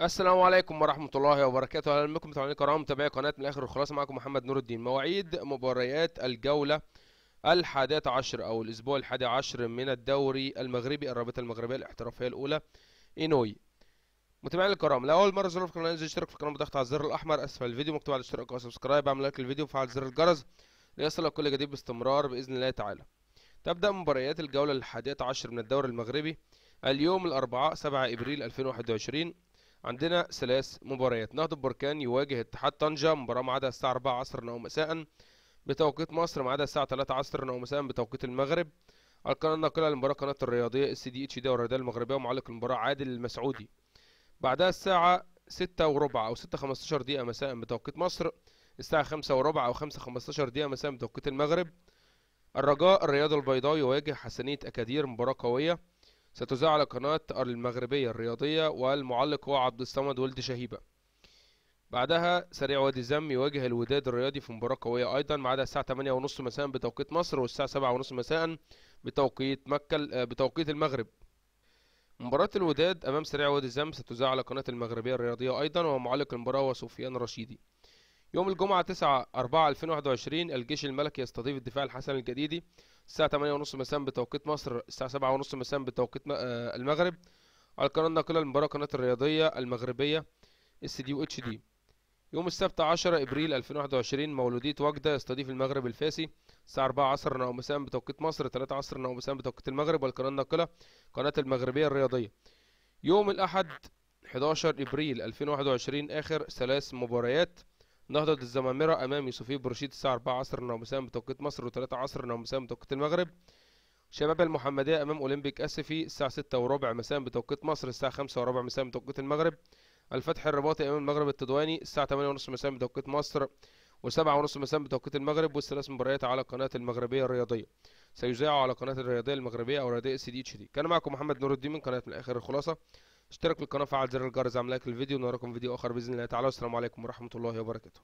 السلام عليكم ورحمة الله وبركاته أهلا بكم متابعينا الكرام متابعي قناة من الآخر الخلاصة معكم محمد نور الدين مواعيد مباريات الجولة الحادية عشر أو الأسبوع الحادي عشر من الدوري المغربي الرابطة المغربية الاحترافية الأولى إينوي متابعينا الكرام لو أول مرة زرنا في القناة انزل اشترك في القناة بضغط على الزر الأحمر أسفل الفيديو مكتوب على الاشتراك وسبسكرايب أعمل لايك للفيديو وفعل زر الجرس ليصلك كل جديد باستمرار بإذن الله تعالى تبدأ مباريات الجولة الحادية عشر من الدوري المغربي اليوم الأربعاء 7 إبريل 2021 عندنا ثلاث مباريات نهضة بركان يواجه اتحاد طنجة مباراة معادها الساعة 4 عصرا أو مساء بتوقيت مصر معادها الساعة 3 عصرا أو مساء بتوقيت المغرب القناة الناقلة للمباراة قناة الرياضية السي دي اتش دي والرياضية المغربية ومعلق المباراة عادل المسعودي بعدها الساعة 6 وربع أو 6 15 دقيقة مساء بتوقيت مصر الساعة 5 وربع أو 5 15 دقيقة مساء بتوقيت المغرب الرجاء الرياضة البيضاء يواجه حسنية أكادير مباراة قوية ستذاع على قناة المغربية الرياضية والمعلق هو عبد الصمد ولد شهيبة بعدها سريع وادي الزم يواجه الوداد الرياضي في مباراة قوية أيضا عدا الساعة 8:30 مساء بتوقيت مصر والساعة 7:30 مساء بتوقيت مكة آه، بتوقيت المغرب مباراة الوداد أمام سريع وادي الزم ستذاع على قناة المغربية الرياضية أيضا ومعلق المباراة هو سفيان رشيدي يوم الجمعة 9 4 2021 الجيش الملكي يستضيف الدفاع الحسن الجديدي الساعة 8:30 مساء بتوقيت مصر الساعة 7:30 مساء بتوقيت آه، المغرب على القناة الناقلة المباراة قناة الرياضية المغربية اس دي اتش دي يوم السبت 10 ابريل 2021 مولودية وجدة يستضيف المغرب الفاسي الساعة 4 عصرا او مساء بتوقيت مصر 3 عصرا او مساء بتوقيت المغرب والقناة الناقلة قناة المغربية الرياضية يوم الأحد 11 ابريل 2021 آخر ثلاث مباريات نهضة الزمامرة أمام يوسفي برشيد الساعة 4 عصر ناموسيا بتوقيت مصر و3 عصر ناموسيا بتوقيت المغرب شباب المحمدية أمام أولمبيك أسفي الساعة 6 وربع مساء بتوقيت مصر الساعة 5 وربع مساء بتوقيت المغرب الفتح الرباطي أمام المغرب التدواني الساعة 8 ونص مساء بتوقيت مصر و7 ونص مساء بتوقيت المغرب والثلاث مباريات على قناة المغربية الرياضية سيذاع على قناة الرياضية المغربية أو رياضية سي دي اتش دي كان معكم محمد نور الدين من قناة من آخر الخلاصة اشترك في القناه فعل زر الجرس زي ما لايك للفيديو نراكم فيديو اخر باذن الله تعالى والسلام عليكم ورحمه الله وبركاته